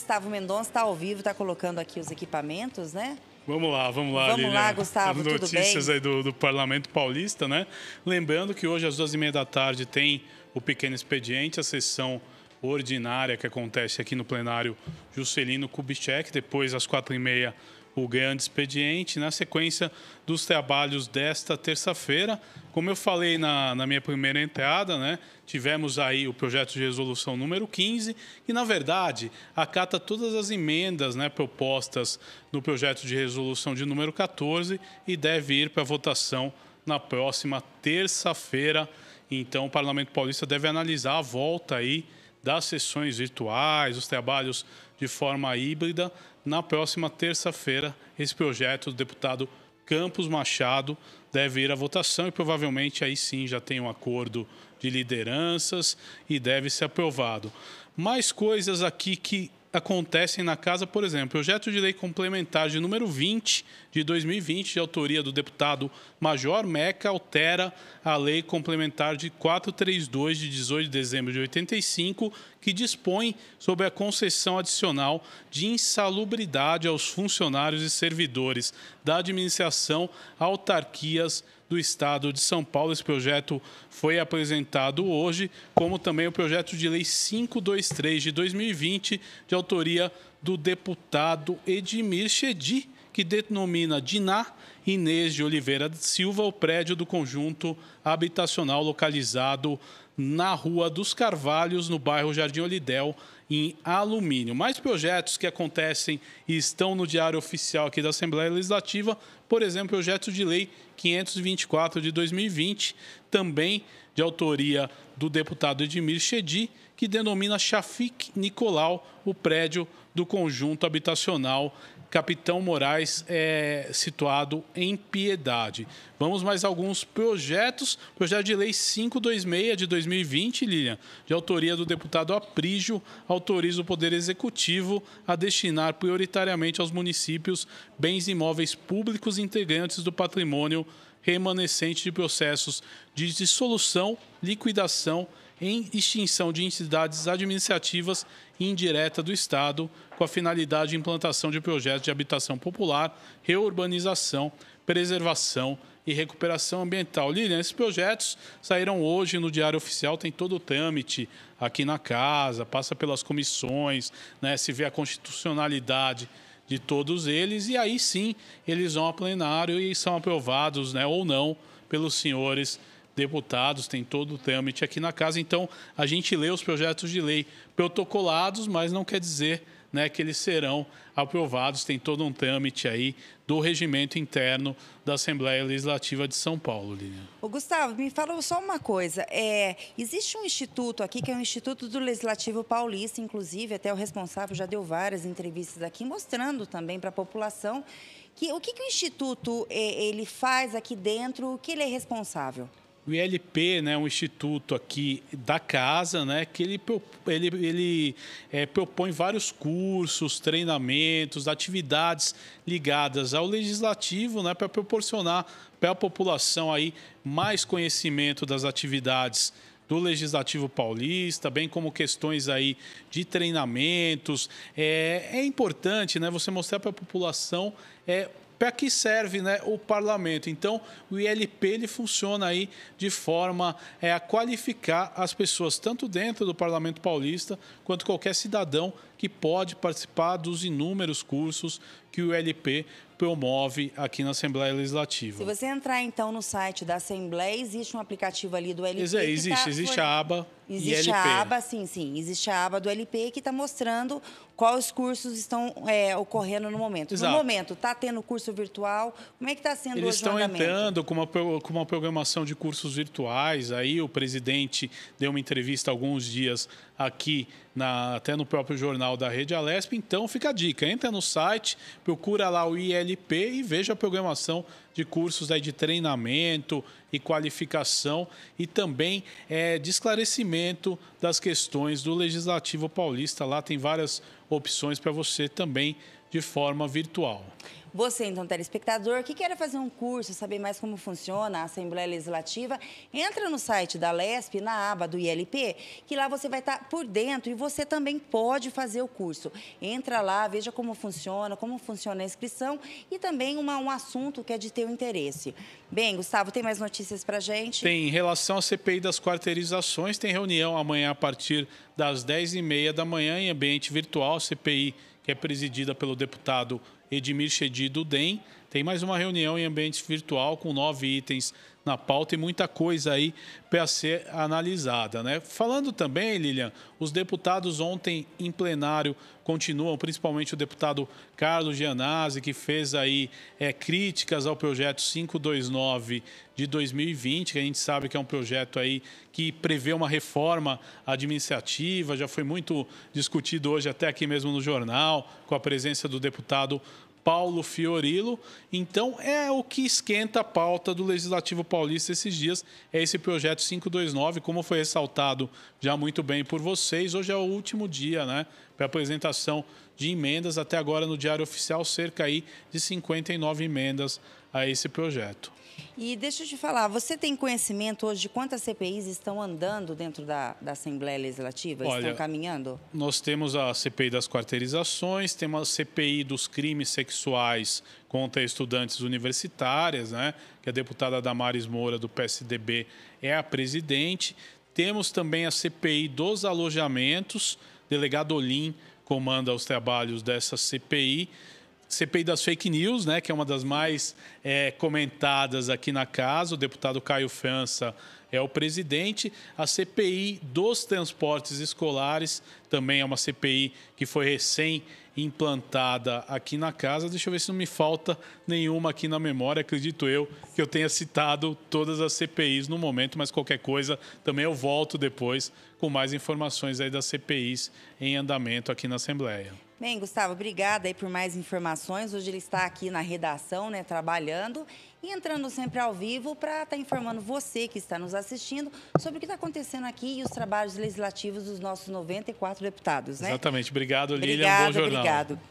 Gustavo Mendonça está ao vivo, está colocando aqui os equipamentos, né? Vamos lá, vamos lá. Vamos Lilian. lá, Gustavo. As notícias aí do, do, Parlamento Paulista, né? Lembrando que hoje às duas e meia da tarde tem o pequeno expediente, a sessão ordinária que acontece aqui no plenário Juscelino Kubitschek. Depois às quatro e meia o grande expediente, na sequência dos trabalhos desta terça-feira. Como eu falei na, na minha primeira entrada, né, tivemos aí o projeto de resolução número 15, que, na verdade, acata todas as emendas né, propostas no projeto de resolução de número 14 e deve ir para votação na próxima terça-feira. Então, o Parlamento Paulista deve analisar a volta aí das sessões virtuais, os trabalhos de forma híbrida. Na próxima terça-feira, esse projeto do deputado Campos Machado deve ir à votação e provavelmente aí sim já tem um acordo de lideranças e deve ser aprovado. Mais coisas aqui que acontecem na casa, por exemplo, projeto de lei complementar de número 20 de 2020, de autoria do deputado Major Meca, altera a lei complementar de 432 de 18 de dezembro de 85, que dispõe sobre a concessão adicional de insalubridade aos funcionários e servidores da administração, autarquias, do Estado de São Paulo. Esse projeto foi apresentado hoje, como também o projeto de lei 523 de 2020, de autoria do deputado Edmir Chedi, que denomina Diná Inês de Oliveira Silva o prédio do conjunto habitacional localizado na Rua dos Carvalhos, no bairro Jardim Olidel, em alumínio. Mais projetos que acontecem e estão no Diário Oficial aqui da Assembleia Legislativa, por exemplo, o projeto de lei 524 de 2020, também de autoria do deputado Edmir Chedi, que denomina Chafik Nicolau o prédio do conjunto habitacional Capitão Moraes, é, situado em Piedade. Vamos mais alguns projetos. Projeto de Lei 526 de 2020, Lilian, de autoria do deputado Aprígio, autoriza o Poder Executivo a destinar prioritariamente aos municípios bens imóveis públicos integrantes do patrimônio remanescente de processos de dissolução, liquidação e em extinção de entidades administrativas indireta do Estado, com a finalidade de implantação de projetos de habitação popular, reurbanização, preservação e recuperação ambiental. Lilian, esses projetos saíram hoje no Diário Oficial, tem todo o trâmite aqui na casa, passa pelas comissões, né, se vê a constitucionalidade de todos eles, e aí sim eles vão a plenário e são aprovados né, ou não pelos senhores deputados, tem todo o trâmite aqui na casa. Então, a gente lê os projetos de lei protocolados, mas não quer dizer né, que eles serão aprovados. Tem todo um trâmite aí do regimento interno da Assembleia Legislativa de São Paulo, Lilian. Gustavo, me fala só uma coisa. É, existe um instituto aqui, que é o Instituto do Legislativo Paulista, inclusive, até o responsável já deu várias entrevistas aqui, mostrando também para a população que, o que, que o Instituto é, ele faz aqui dentro, o que ele é responsável? o ILP, né, um instituto aqui da casa, né, que ele, ele, ele é, propõe vários cursos, treinamentos, atividades ligadas ao legislativo, né, para proporcionar para a população aí mais conhecimento das atividades do Legislativo Paulista, bem como questões aí de treinamentos. É, é importante né, você mostrar para a população é, para que serve né, o parlamento. Então, o ILP ele funciona aí de forma é, a qualificar as pessoas, tanto dentro do parlamento paulista, quanto qualquer cidadão que pode participar dos inúmeros cursos que o LP promove aqui na Assembleia Legislativa. Se você entrar então no site da Assembleia, existe um aplicativo ali do LP. É, tá existe, tá... existe a aba. Existe a aba, sim, sim. Existe a aba do LP que está mostrando quais cursos estão é, ocorrendo no momento. Exato. No momento, está tendo curso virtual? Como é que está sendo Eles o estão entrando com uma, com uma programação de cursos virtuais. Aí o presidente deu uma entrevista há alguns dias aqui na, até no próprio jornal da Rede Alesp. Então fica a dica, entra no site, procura lá o ILP e veja a programação de cursos aí de treinamento, e qualificação e também é, de esclarecimento das questões do Legislativo Paulista. Lá tem várias opções para você também de forma virtual. Você, então, telespectador, que quer fazer um curso, saber mais como funciona a Assembleia Legislativa, entra no site da LESP, na aba do ILP, que lá você vai estar por dentro e você também pode fazer o curso. Entra lá, veja como funciona, como funciona a inscrição e também uma, um assunto que é de teu interesse. Bem, Gustavo, tem mais notícias? notícias para gente? Tem. Em relação à CPI das quarteirizações, tem reunião amanhã a partir das 10h30 da manhã em ambiente virtual. CPI que é presidida pelo deputado Edmir Chedi do DEM. Tem mais uma reunião em ambiente virtual com nove itens na pauta e muita coisa aí para ser analisada. Né? Falando também, Lilian, os deputados ontem em plenário continuam, principalmente o deputado Carlos Gianazzi, que fez aí é, críticas ao projeto 529 de 2020, que a gente sabe que é um projeto aí que prevê uma reforma administrativa, já foi muito discutido hoje até aqui mesmo no jornal, com a presença do deputado Paulo Fiorilo. Então é o que esquenta a pauta do Legislativo Paulista esses dias, é esse projeto 529, como foi ressaltado já muito bem por vocês. Hoje é o último dia, né, para apresentação de emendas até agora no Diário Oficial cerca aí de 59 emendas a esse projeto. E deixa eu te falar, você tem conhecimento hoje de quantas CPIs estão andando dentro da, da Assembleia Legislativa? Olha, estão caminhando? Nós temos a CPI das quarteirizações, temos a CPI dos crimes sexuais contra estudantes universitárias, né? Que a deputada Damares Moura, do PSDB, é a presidente. Temos também a CPI dos alojamentos, delegado Olim comanda os trabalhos dessa CPI. CPI das fake news, né, que é uma das mais é, comentadas aqui na casa. O deputado Caio França é o presidente. A CPI dos transportes escolares também é uma CPI que foi recém implantada aqui na casa. Deixa eu ver se não me falta nenhuma aqui na memória. Acredito eu que eu tenha citado todas as CPIs no momento, mas qualquer coisa também eu volto depois com mais informações aí das CPIs em andamento aqui na Assembleia. Bem, Gustavo, obrigada aí por mais informações. Hoje ele está aqui na redação, né, trabalhando e entrando sempre ao vivo para estar tá informando você que está nos assistindo sobre o que está acontecendo aqui e os trabalhos legislativos dos nossos 94 deputados, né? Exatamente. Obrigado, Lília. Obrigado, bom jornal. Obrigado.